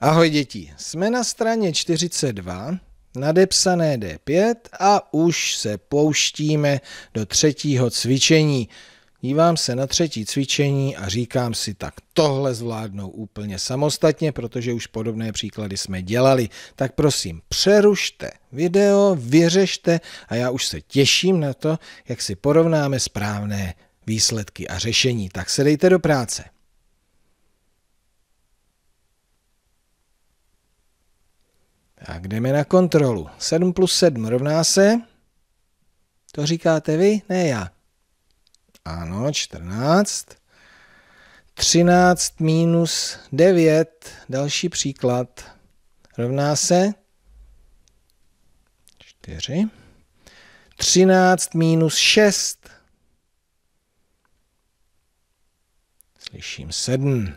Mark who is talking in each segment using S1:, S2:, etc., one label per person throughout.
S1: Ahoj děti, jsme na straně 42, nadepsané D5 a už se pouštíme do třetího cvičení. Dívám se na třetí cvičení a říkám si, tak tohle zvládnou úplně samostatně, protože už podobné příklady jsme dělali. Tak prosím, přerušte video, vyřešte a já už se těším na to, jak si porovnáme správné výsledky a řešení. Tak se dejte do práce. Tak jdeme na kontrolu. 7 plus 7 rovná se? To říkáte vy, ne já. Ano, 14. 13 minus 9, další příklad, rovná se 4. 13 minus 6. Slyším 7.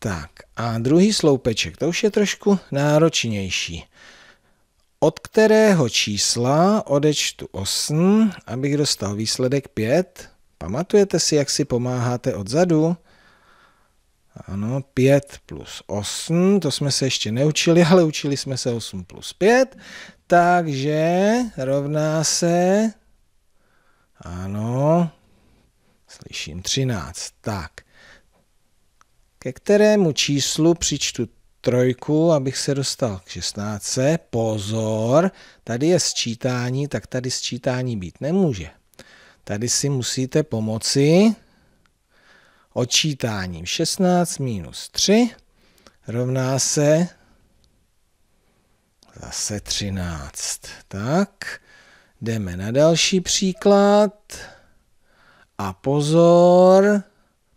S1: Tak a druhý sloupeček, to už je trošku náročnější. Od kterého čísla odečtu 8, abych dostal výsledek 5? Pamatujete si, jak si pomáháte odzadu? Ano, 5 plus 8, to jsme se ještě neučili, ale učili jsme se 8 plus 5, takže rovná se, ano, slyším 13, tak ke kterému číslu přičtu trojku, abych se dostal k 16. Pozor, tady je sčítání, tak tady sčítání být nemůže. Tady si musíte pomoci odčítáním. 16 minus 3 rovná se zase 13. Tak, jdeme na další příklad. A pozor,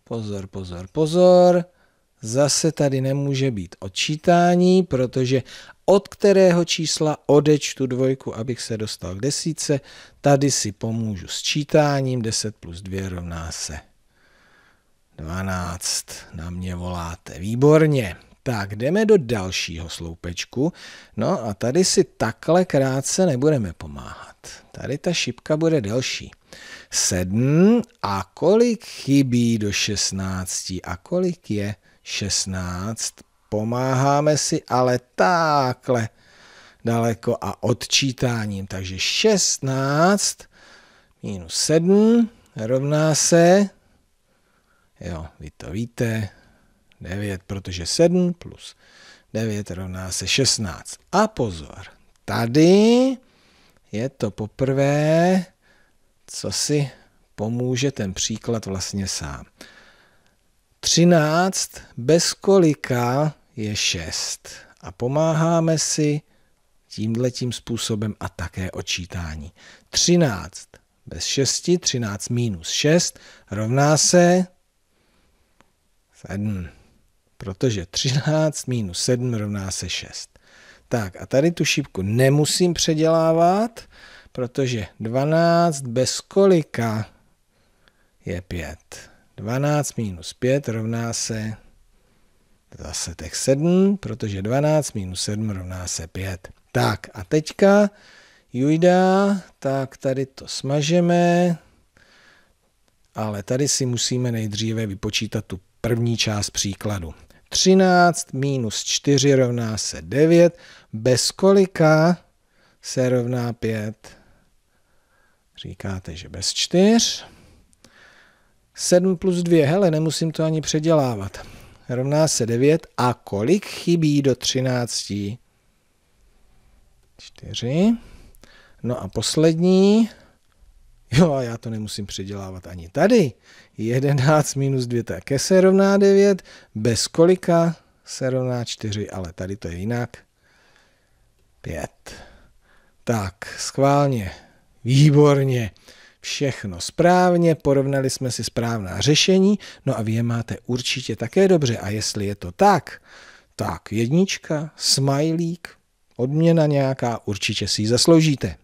S1: pozor, pozor, pozor. Zase tady nemůže být odčítání, protože od kterého čísla odečtu dvojku, abych se dostal k desíce, tady si pomůžu s čítáním, 10 plus 2 rovná se 12. Na mě voláte, výborně. Tak jdeme do dalšího sloupečku. No a tady si takhle krátce nebudeme pomáhat. Tady ta šipka bude delší. 7 a kolik chybí do 16 a kolik je 16. Pomáháme si ale takhle daleko a odčítáním. Takže 16 minus 7 rovná se, jo, vy to víte, 9, protože 7 plus 9 rovná se 16. A pozor, tady je to poprvé, co si pomůže ten příklad vlastně sám. 13 bez kolika je 6. A pomáháme si tímhletím způsobem a také očítání. 13 bez 6, 13 minus 6 rovná se 7. Protože 13 minus 7 rovná se 6. Tak a tady tu šipku nemusím předělávat, protože 12 bez kolika je 5. 12 minus 5 rovná se zase těch 7, protože 12 minus 7 rovná se 5. Tak a teďka jujda, tak tady to smažeme, ale tady si musíme nejdříve vypočítat tu první část příkladu. 13 minus 4 rovná se 9, bez kolika se rovná 5? Říkáte, že bez 4. 7 plus 2, hele, nemusím to ani předělávat. Rovná se 9 a kolik chybí do 13? 4. No a poslední, jo a já to nemusím předělávat ani tady. 11 minus 2 také se rovná 9, bez kolika se rovná 4, ale tady to je jinak. 5. Tak, schválně. Výborně všechno správně, porovnali jsme si správná řešení, no a vy je máte určitě také dobře. A jestli je to tak, tak jednička, smajlík, odměna nějaká, určitě si ji zasloužíte.